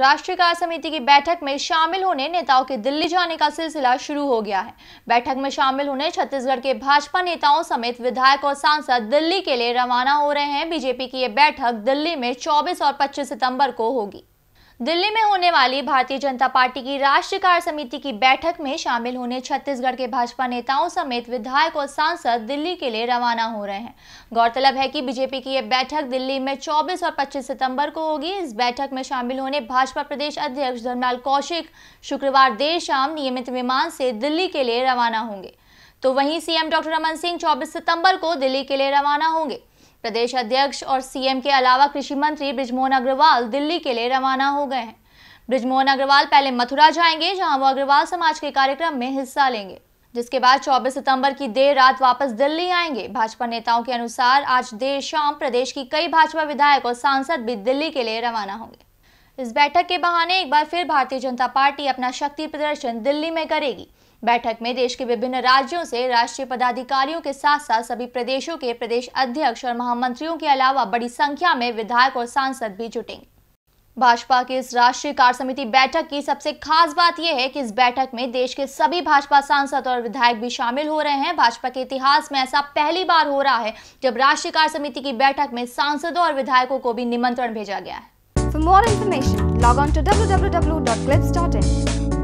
राष्ट्रीय कार्य समिति की बैठक में शामिल होने नेताओं के दिल्ली जाने का सिलसिला शुरू हो गया है बैठक में शामिल होने छत्तीसगढ़ के भाजपा नेताओं समेत विधायक और सांसद दिल्ली के लिए रवाना हो रहे हैं बीजेपी की ये बैठक दिल्ली में 24 और 25 सितंबर को होगी दिल्ली में होने वाली भारतीय जनता पार्टी की राष्ट्रीय कार्य समिति की बैठक में शामिल होने छत्तीसगढ़ के भाजपा नेताओं समेत विधायक और सांसद दिल्ली के लिए रवाना हो रहे हैं गौरतलब है कि बीजेपी की यह बैठक दिल्ली में 24 और 25 सितंबर को होगी इस बैठक में शामिल होने भाजपा प्रदेश अध्यक्ष धर्मलाल कौशिक शुक्रवार देर शाम नियमित विमान से दिल्ली के लिए रवाना होंगे तो वहीं सीएम डॉक्टर रमन सिंह चौबीस सितंबर को दिल्ली के लिए रवाना होंगे प्रदेश अध्यक्ष और सीएम के अलावा कृषि मंत्री ब्रिजमोहन अग्रवाल दिल्ली के लिए रवाना हो गए हैं ब्रिजमोहन अग्रवाल पहले मथुरा जाएंगे जहां वो अग्रवाल समाज के कार्यक्रम में हिस्सा लेंगे जिसके बाद 24 सितंबर की देर रात वापस दिल्ली आएंगे भाजपा नेताओं के अनुसार आज देर शाम प्रदेश की कई भाजपा विधायक और सांसद भी दिल्ली के लिए रवाना होंगे इस बैठक के बहाने एक बार फिर भारतीय जनता पार्टी अपना शक्ति प्रदर्शन दिल्ली में करेगी बैठक में देश के विभिन्न राज्यों से राष्ट्रीय पदाधिकारियों के साथ साथ सभी प्रदेशों के प्रदेश अध्यक्ष और महामंत्रियों के अलावा बड़ी संख्या में विधायक और सांसद भी जुटेंगे भाजपा की इस राष्ट्रीय कार्य समिति बैठक की सबसे खास बात यह है कि इस बैठक में देश के सभी भाजपा सांसद और विधायक भी शामिल हो रहे हैं भाजपा के इतिहास में ऐसा पहली बार हो रहा है जब राष्ट्रीय कार्य समिति की बैठक में सांसदों और विधायकों को भी निमंत्रण भेजा गया है for more information log on to W